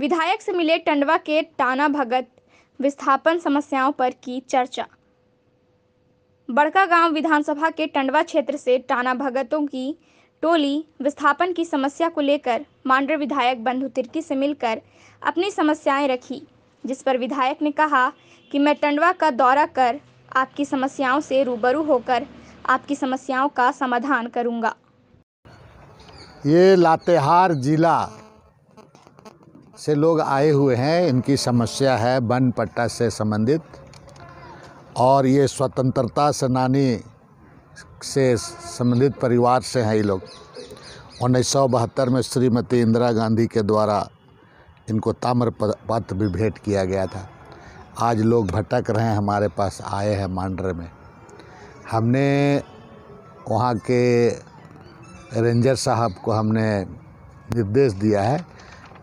विधायक से मिले टंडवा के टाना भगत विस्थापन समस्याओं पर की चर्चा बड़का गांव विधानसभा के टंडवा क्षेत्र से टाना भगतों की टोली विस्थापन की समस्या को लेकर मांडर विधायक बंधु तिर्की से मिलकर अपनी समस्याएं रखी जिस पर विधायक ने कहा कि मैं टंडवा का दौरा कर आपकी समस्याओं से रूबरू होकर आपकी समस्याओं का समाधान करूंगा। ये लातेहार जिला से लोग आए हुए हैं इनकी समस्या है वन पट्टा से संबंधित और ये स्वतंत्रता सेनानी से संबंधित परिवार से हैं ये लोग उन्नीस में श्रीमती इंदिरा गांधी के द्वारा इनको ताम्र पत्र भी भेंट किया गया था आज लोग भटक रहे हैं हमारे पास आए हैं मांडर में हमने वहाँ के रेंजर साहब को हमने निर्देश दिया है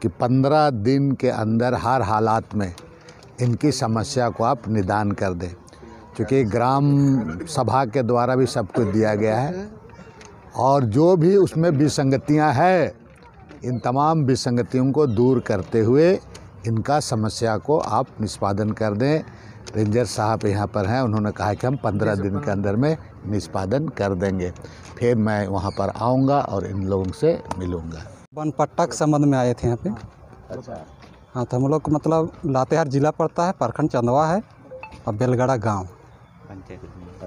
कि पंद्रह दिन के अंदर हर हालात में इनकी समस्या को आप निदान कर दें क्योंकि ग्राम सभा के द्वारा भी सब कुछ दिया गया है और जो भी उसमें विसंगतियां हैं इन तमाम विसंगतियों को दूर करते हुए इनका समस्या को आप निष्पादन कर दें रेंजर साहब यहाँ पर हैं उन्होंने कहा कि हम पंद्रह दिन के अंदर में निष्पादन कर देंगे फिर मैं वहाँ पर आऊँगा और इन लोगों से मिलूँगा वन पट्टा के संबंध में आए थे यहाँ पे अच्छा हाँ तो हम लोग को मतलब लातेहार जिला पड़ता है प्रखंड चंदवा है और बेलगड़ा गांव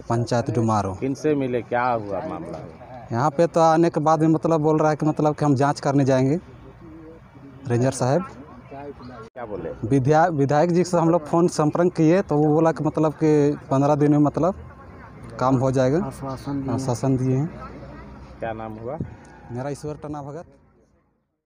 पंचायत अच्छा। डुमारो किनसे मिले क्या हुआ मामला यहाँ पे तो आने के बाद में मतलब बोल रहा है कि मतलब कि हम जांच करने जाएंगे रेंजर साहब क्या बोले विधायक विधायक जी से हम लोग फ़ोन संपर्क किए तो वो बोला कि मतलब कि पंद्रह दिन में मतलब काम हो जाएगा आश्वासन दिए हैं क्या नाम हुआ मेरा ईश्वर टना भगत